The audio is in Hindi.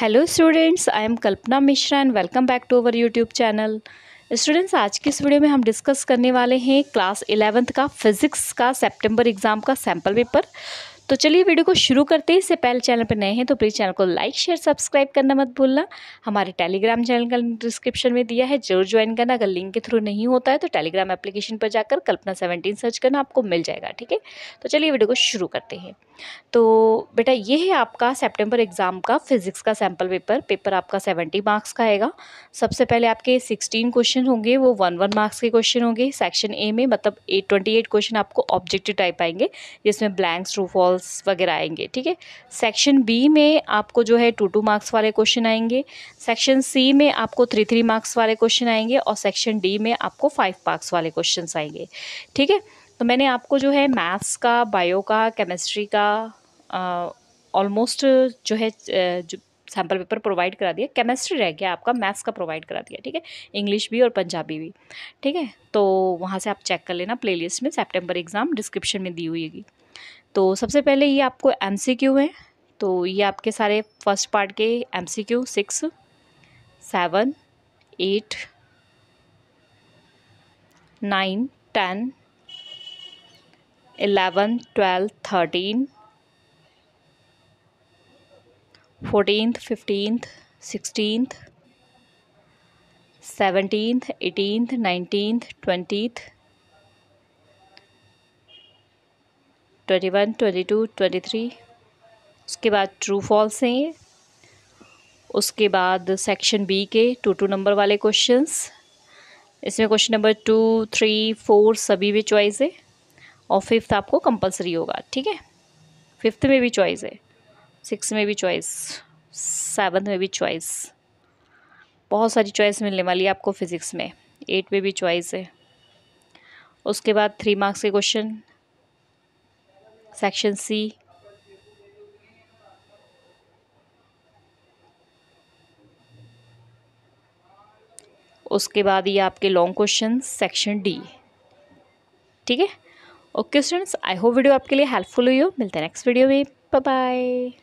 hello students I am Kalpana Mishra and welcome back to our YouTube channel students आज की इस वीडियो में हम डिस्कस करने वाले हैं क्लास इलेवेंथ का फिज़िक्स का सितंबर एग्ज़ाम का सैम्पल पेपर तो चलिए वीडियो को शुरू करते हैं इससे पहले चैनल पर नए हैं तो प्लीज़ चैनल को लाइक शेयर सब्सक्राइब करना मत भूलना हमारे टेलीग्राम चैनल का डिस्क्रिप्शन में दिया है जरूर ज्वाइन करना अगर लिंक के थ्रू नहीं होता है तो टेलीग्राम एप्लीकेशन पर जाकर कल्पना सेवनटीन सर्च करना आपको मिल जाएगा ठीक है तो चलिए वीडियो को शुरू करते हैं तो बेटा ये है आपका सेप्टेम्बर एग्ज़ाम का फिजिक्स का सैम्पल पेपर पेपर आपका सेवेंटी मार्क्स का आएगा सबसे पहले आपके सिक्सटीन क्वेश्चन होंगे वो वन वन मार्क्स के क्वेश्चन होंगे सेक्शन ए में मतलब एट ट्वेंटी एट क्वेश्चन आपको ऑब्जेक्टिव टाइप आएंगे जिसमें ब्लैंक्स ट्रूफॉल फॉल्स वगैरह आएंगे ठीक है सेक्शन बी में आपको जो है टू टू मार्क्स वाले क्वेश्चन आएंगे सेक्शन सी में आपको थ्री थ्री मार्क्स वाले क्वेश्चन आएंगे और सेक्शन डी में आपको फाइव मार्क्स वाले क्वेश्चन आएंगे ठीक है तो मैंने आपको जो है मैथ्स का बायो का केमिस्ट्री का ऑलमोस्ट जो है जो सैम्पल पेपर प्रोवाइड करा दिया केमिस्ट्री रह गया आपका मैथ्स का प्रोवाइड करा दिया ठीक है इंग्लिश भी और पंजाबी भी ठीक है तो वहाँ से आप चेक कर लेना प्ले में सेप्टेम्बर एग्ज़ाम डिस्क्रिप्शन में दी हुई तो सबसे पहले ये आपको एम सी क्यू है तो ये आपके सारे फर्स्ट पार्ट के M C Q six seven eight nine ten eleven twelve thirteen fourteenth fifteen sixteen seventeenth eighteenth nineteen twenty twenty one twenty two twenty three उसके बाद ट्रू फॉल्स हैं उसके बाद सेक्शन बी के टू टू नंबर वाले क्वेश्चंस इसमें question number two three four सभी में चॉइस है और फिफ्थ आपको कंपलसरी होगा ठीक है फिफ्थ में भी चॉइस है सिक्स में भी चॉइस सेवन्थ में भी चॉइस बहुत सारी चॉइस मिलने वाली है आपको फिज़िक्स में एट में भी चॉइस है उसके बाद थ्री मार्क्स के क्वेश्चन सेक्शन सी उसके बाद ये आपके लॉन्ग क्वेश्चन सेक्शन डी ठीक है okay students I hope video आपके लिए हेल्पफुल हुई हो मिलते हैं नेक्स्ट वीडियो में बाय